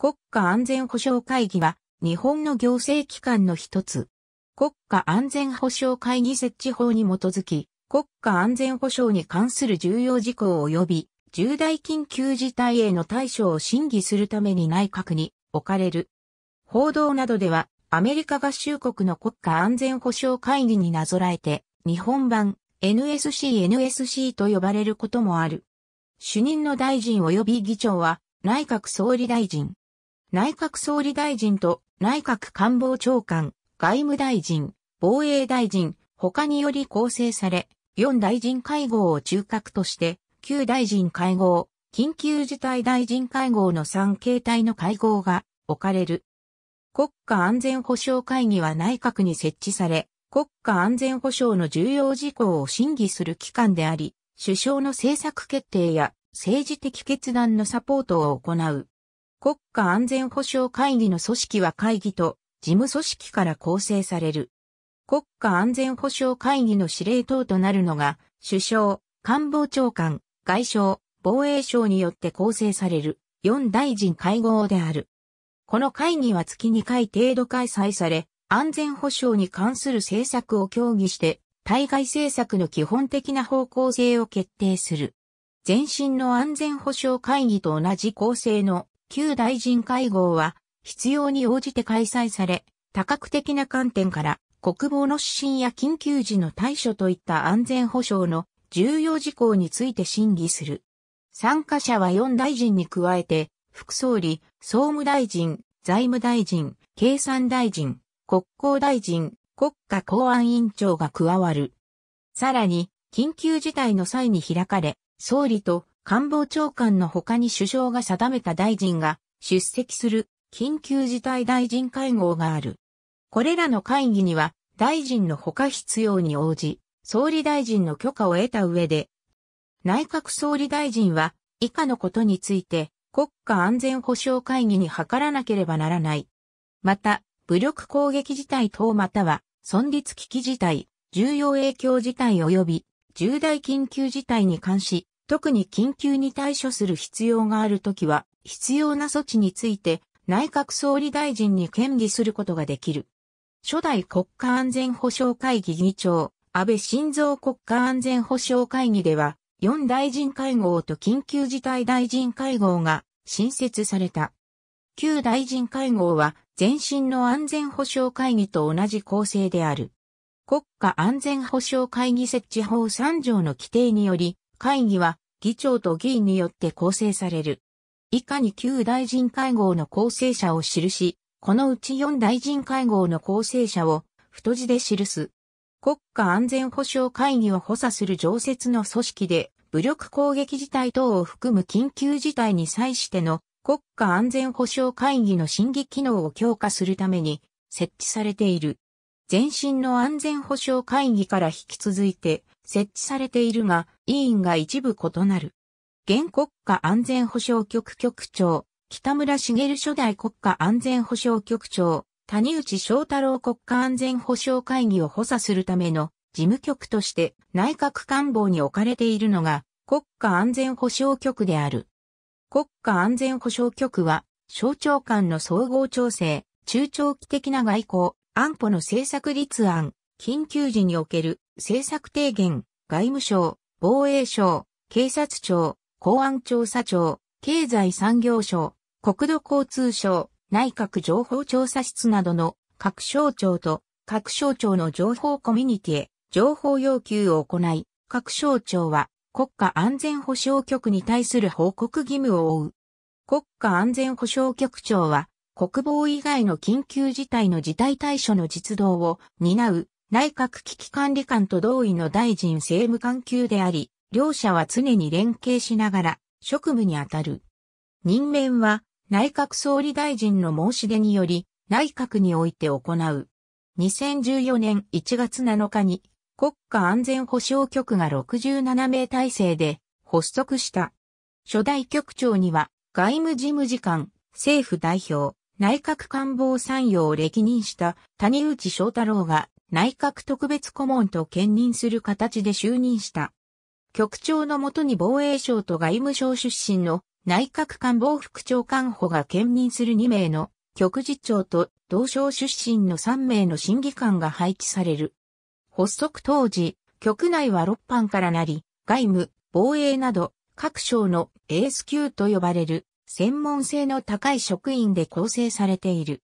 国家安全保障会議は日本の行政機関の一つ。国家安全保障会議設置法に基づき、国家安全保障に関する重要事項及び重大緊急事態への対処を審議するために内閣に置かれる。報道などではアメリカ合衆国の国家安全保障会議になぞらえて日本版 NSC NSC と呼ばれることもある。主任の大臣及び議長は内閣総理大臣、内閣総理大臣と内閣官房長官、外務大臣、防衛大臣、他により構成され、4大臣会合を中核として、9大臣会合、緊急事態大臣会合の3形態の会合が置かれる。国家安全保障会議は内閣に設置され、国家安全保障の重要事項を審議する機関であり、首相の政策決定や政治的決断のサポートを行う。国家安全保障会議の組織は会議と事務組織から構成される。国家安全保障会議の司令塔となるのが、首相、官房長官、外相、防衛省によって構成される4大臣会合である。この会議は月2回程度開催され、安全保障に関する政策を協議して、対外政策の基本的な方向性を決定する。前身の安全保障会議と同じ構成の旧大臣会合は必要に応じて開催され、多角的な観点から国防の指針や緊急時の対処といった安全保障の重要事項について審議する。参加者は4大臣に加えて、副総理、総務大臣、財務大臣、経産大臣、国交大臣、国家公安委員長が加わる。さらに、緊急事態の際に開かれ、総理と官房長官の他に首相が定めた大臣が出席する緊急事態大臣会合がある。これらの会議には大臣の他必要に応じ、総理大臣の許可を得た上で、内閣総理大臣は以下のことについて国家安全保障会議に諮らなければならない。また、武力攻撃事態等または存立危機事態、重要影響事態及び重大緊急事態に関し、特に緊急に対処する必要があるときは、必要な措置について内閣総理大臣に権利することができる。初代国家安全保障会議議長、安倍晋三国家安全保障会議では、4大臣会合と緊急事態大臣会合が新設された。旧大臣会合は前身の安全保障会議と同じ構成である。国家安全保障会議設置法3条の規定により、会議は議長と議員によって構成される。以下に旧大臣会合の構成者を記し、このうち4大臣会合の構成者を太字で記す。国家安全保障会議を補佐する常設の組織で、武力攻撃事態等を含む緊急事態に際しての国家安全保障会議の審議機能を強化するために設置されている。前身の安全保障会議から引き続いて設置されているが、委員が一部異なる。現国家安全保障局局長、北村茂初代国家安全保障局長、谷内翔太郎国家安全保障会議を補佐するための事務局として内閣官房に置かれているのが国家安全保障局である。国家安全保障局は省庁間の総合調整、中長期的な外交、安保の政策立案、緊急時における政策提言、外務省、防衛省、警察庁、公安調査庁、経済産業省、国土交通省、内閣情報調査室などの各省庁と各省庁の情報コミュニティへ情報要求を行い、各省庁は国家安全保障局に対する報告義務を負う。国家安全保障局長は国防以外の緊急事態の事態対処の実動を担う内閣危機管理官と同意の大臣政務官級であり、両者は常に連携しながら職務に当たる。任免は内閣総理大臣の申し出により内閣において行う。2014年1月7日に国家安全保障局が67名体制で発足した。初代局長には外務事務次官、政府代表、内閣官房参与を歴任した谷内翔太郎が内閣特別顧問と兼任する形で就任した。局長のもとに防衛省と外務省出身の内閣官房副長官補が兼任する2名の局次長と同省出身の3名の審議官が配置される。発足当時、局内は6班からなり、外務、防衛など各省のエース級と呼ばれる専門性の高い職員で構成されている。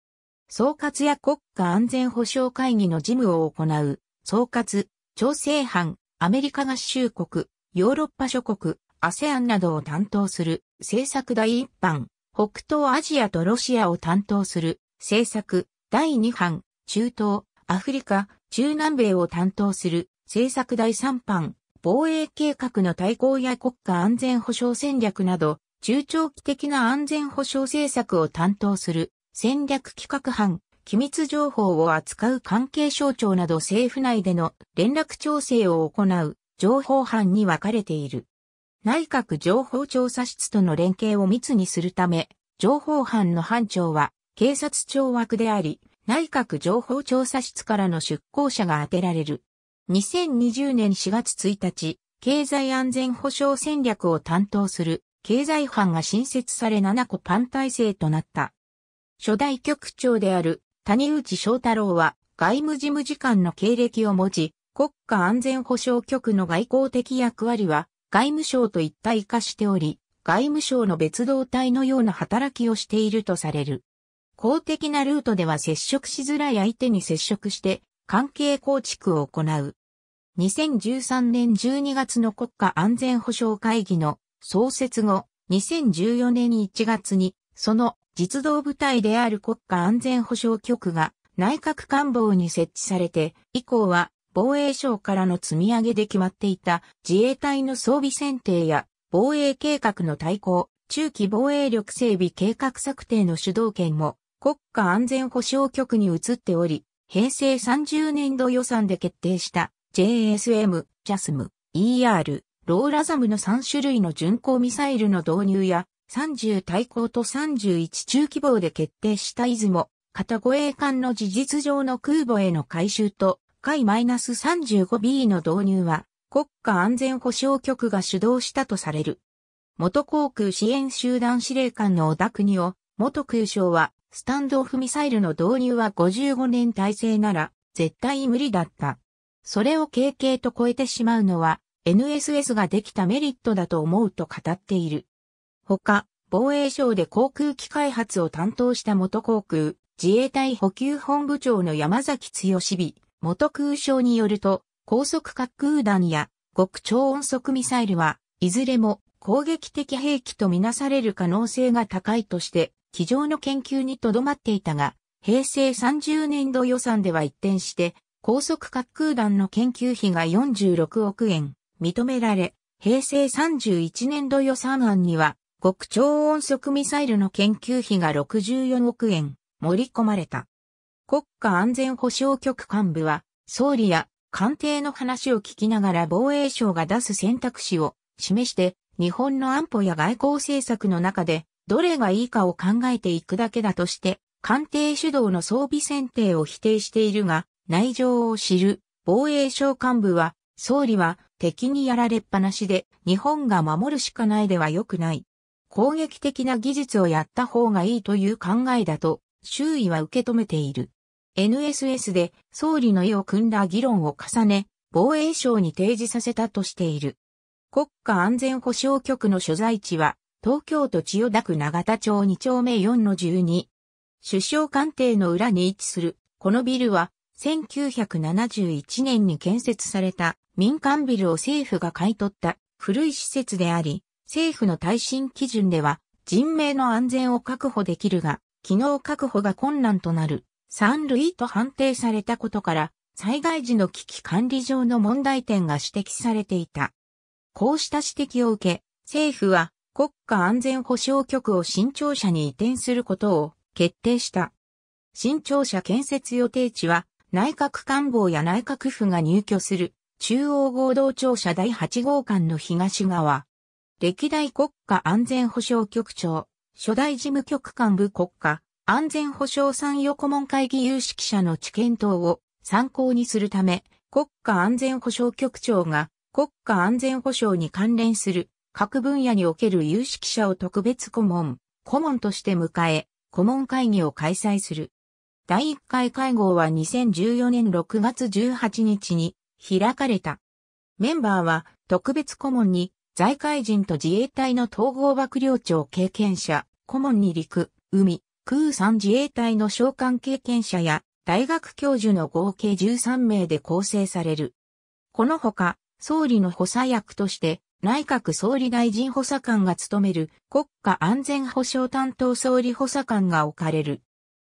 総括や国家安全保障会議の事務を行う、総括、調整班、アメリカ合衆国、ヨーロッパ諸国、ASEAN などを担当する政策第1班、北東アジアとロシアを担当する政策第2班、中東、アフリカ、中南米を担当する政策第3班、防衛計画の対抗や国家安全保障戦略など、中長期的な安全保障政策を担当する戦略企画班、機密情報を扱う関係省庁など政府内での連絡調整を行う情報班に分かれている。内閣情報調査室との連携を密にするため、情報班の班長は警察庁枠であり、内閣情報調査室からの出向者が当てられる。2020年4月1日、経済安全保障戦略を担当する経済班が新設され7個パン体制となった。初代局長である谷内翔太郎は外務事務次官の経歴を持ち、国家安全保障局の外交的役割は外務省と一体化しており、外務省の別動隊のような働きをしているとされる。公的なルートでは接触しづらい相手に接触して関係構築を行う。2013年12月の国家安全保障会議の創設後、2014年1月にその実動部隊である国家安全保障局が内閣官房に設置されて、以降は防衛省からの積み上げで決まっていた自衛隊の装備選定や防衛計画の対抗、中期防衛力整備計画策定の主導権も国家安全保障局に移っており、平成30年度予算で決定した JSM、JASM、ER、ローラザムの3種類の巡航ミサイルの導入や30対抗と31中規模で決定した出雲、片護衛艦の事実上の空母への改修と、海 -35B の導入は、国家安全保障局が主導したとされる。元航空支援集団司令官の小田国を、元空将は、スタンドオフミサイルの導入は55年体制なら、絶対無理だった。それを経験と超えてしまうのは、NSS ができたメリットだと思うと語っている。ほか、防衛省で航空機開発を担当した元航空、自衛隊補給本部長の山崎剛美、元空将によると、高速滑空弾や極超音速ミサイルは、いずれも攻撃的兵器とみなされる可能性が高いとして、机上の研究にとどまっていたが、平成30年度予算では一転して、高速滑空弾の研究費が46億円認められ、平成31年度予算案には極超音速ミサイルの研究費が64億円盛り込まれた。国家安全保障局幹部は、総理や官邸の話を聞きながら防衛省が出す選択肢を示して、日本の安保や外交政策の中で、どれがいいかを考えていくだけだとして、官邸主導の装備選定を否定しているが、内情を知る防衛省幹部は、総理は敵にやられっぱなしで日本が守るしかないでは良くない。攻撃的な技術をやった方がいいという考えだと周囲は受け止めている。NSS で総理の意を組んだ議論を重ね、防衛省に提示させたとしている。国家安全保障局の所在地は、東京都千代田区永田町2丁目4の12。首相官邸の裏に位置する、このビルは、1971年に建設された民間ビルを政府が買い取った古い施設であり、政府の耐震基準では人命の安全を確保できるが、機能確保が困難となる三類と判定されたことから、災害時の危機管理上の問題点が指摘されていた。こうした指摘を受け、政府は国家安全保障局を新庁舎に移転することを決定した。新庁舎建設予定地は内閣官房や内閣府が入居する中央合同庁舎第8号館の東側、歴代国家安全保障局長、初代事務局幹部国家、安全保障産業顧問会議有識者の知見等を参考にするため、国家安全保障局長が国家安全保障に関連する各分野における有識者を特別顧問、顧問として迎え、顧問会議を開催する。第1回会合は2014年6月18日に開かれた。メンバーは特別顧問に財界人と自衛隊の統合幕僚長経験者、顧問に陸、海、空産自衛隊の召喚経験者や大学教授の合計13名で構成される。このほか、総理の補佐役として内閣総理大臣補佐官が務める国家安全保障担当総理補佐官が置かれる。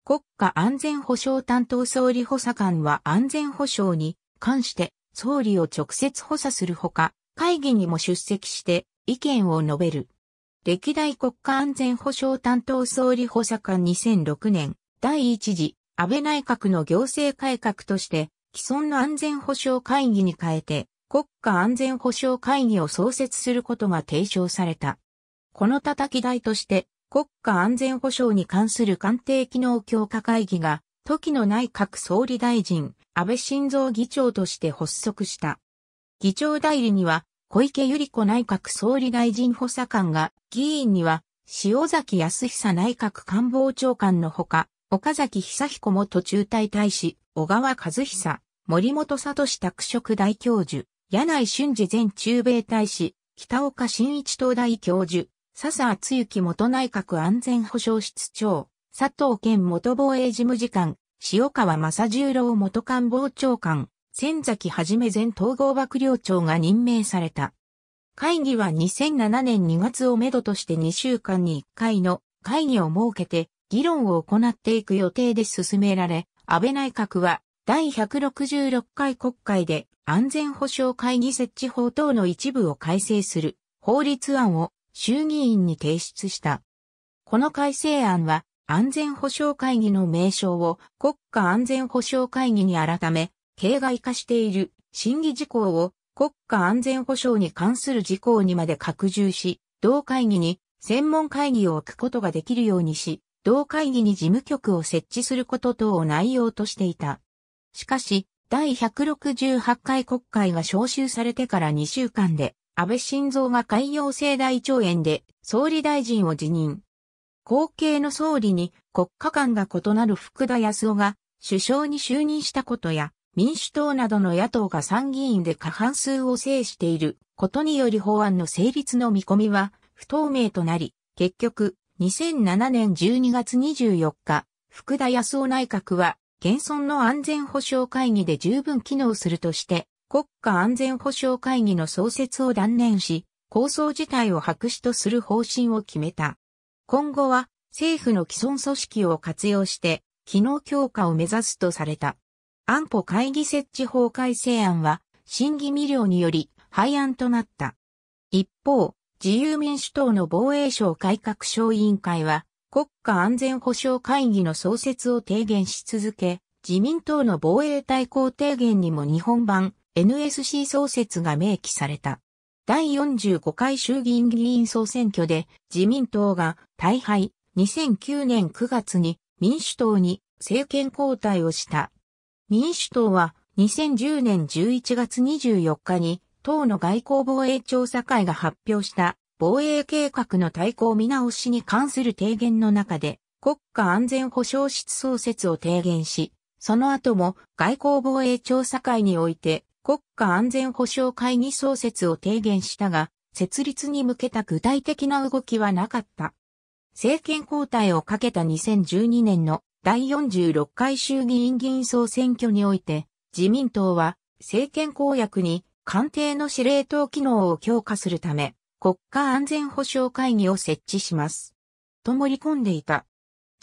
国家安全保障担当総理補佐官は安全保障に関して総理を直接補佐するほか、会議にも出席して意見を述べる。歴代国家安全保障担当総理補佐官2006年第1次安倍内閣の行政改革として既存の安全保障会議に変えて国家安全保障会議を創設することが提唱された。この叩き台として国家安全保障に関する官邸機能強化会議が時の内閣総理大臣安倍晋三議長として発足した。議長代理には小池百合子内閣総理大臣補佐官が、議員には塩崎康久内閣官房長官のほか、岡崎久彦元中隊大使、小川和久、森本聡拓殖大教授、柳井俊二前中米大使、北岡新一東大教授、笹厚幸元内閣安全保障室長、佐藤健元防衛事務次官、塩川正十郎元官房長官、千崎はじめ前統合幕僚長が任命された。会議は2007年2月をめどとして2週間に1回の会議を設けて議論を行っていく予定で進められ、安倍内閣は第166回国会で安全保障会議設置法等の一部を改正する法律案を衆議院に提出した。この改正案は安全保障会議の名称を国家安全保障会議に改め、形骸化している審議事項を国家安全保障に関する事項にまで拡充し、同会議に専門会議を置くことができるようにし、同会議に事務局を設置すること等を内容としていた。しかし、第168回国会が召集されてから2週間で、安倍晋三が海洋性大腸炎で総理大臣を辞任。後継の総理に国家間が異なる福田康夫が首相に就任したことや、民主党などの野党が参議院で過半数を制していることにより法案の成立の見込みは不透明となり、結局、2007年12月24日、福田康夫内閣は、現存の安全保障会議で十分機能するとして、国家安全保障会議の創設を断念し、構想自体を白紙とする方針を決めた。今後は、政府の既存組織を活用して、機能強化を目指すとされた。安保会議設置法改正案は、審議未了により廃案となった。一方、自由民主党の防衛省改革小委員会は、国家安全保障会議の創設を提言し続け、自民党の防衛対抗提言にも日本版 NSC 創設が明記された。第45回衆議院議員総選挙で自民党が大敗2009年9月に民主党に政権交代をした民主党は2010年11月24日に党の外交防衛調査会が発表した防衛計画の対抗見直しに関する提言の中で国家安全保障室創設を提言し、その後も外交防衛調査会において国家安全保障会議創設を提言したが、設立に向けた具体的な動きはなかった。政権交代をかけた2012年の第46回衆議院議員総選挙において、自民党は政権公約に官邸の司令塔機能を強化するため、国家安全保障会議を設置します。と盛り込んでいた。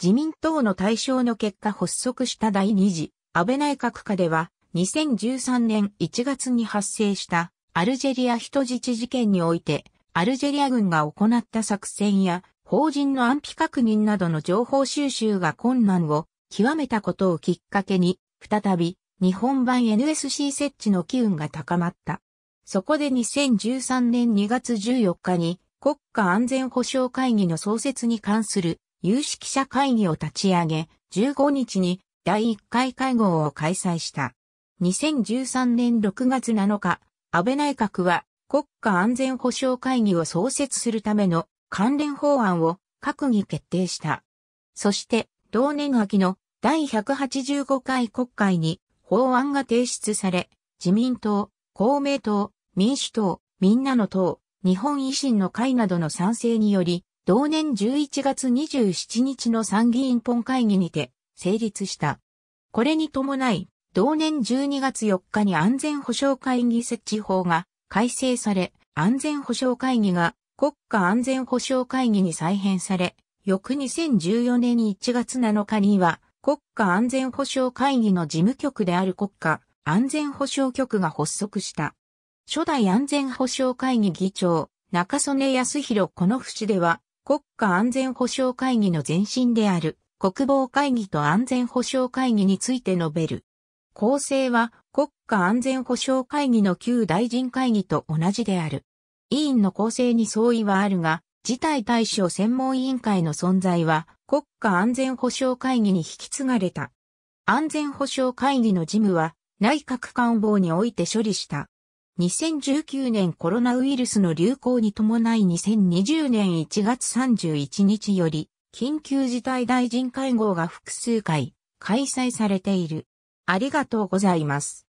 自民党の対象の結果発足した第2次安倍内閣下では、2013年1月に発生したアルジェリア人質事件において、アルジェリア軍が行った作戦や法人の安否確認などの情報収集が困難を極めたことをきっかけに、再び日本版 NSC 設置の機運が高まった。そこで2013年2月14日に国家安全保障会議の創設に関する有識者会議を立ち上げ、15日に第1回会合を開催した。2013年6月7日、安倍内閣は国家安全保障会議を創設するための関連法案を閣議決定した。そして、同年秋の第185回国会に法案が提出され、自民党、公明党、民主党、みんなの党、日本維新の会などの賛成により、同年11月27日の参議院本会議にて成立した。これに伴い、同年12月4日に安全保障会議設置法が改正され、安全保障会議が国家安全保障会議に再編され、翌2014年1月7日には、国家安全保障会議の事務局である国家安全保障局が発足した。初代安全保障会議議長、中曽根康弘この節では、国家安全保障会議の前身である国防会議と安全保障会議について述べる。構成は国家安全保障会議の旧大臣会議と同じである。委員の構成に相違はあるが、事態対処専門委員会の存在は国家安全保障会議に引き継がれた。安全保障会議の事務は内閣官房において処理した。2019年コロナウイルスの流行に伴い2020年1月31日より緊急事態大臣会合が複数回開催されている。ありがとうございます。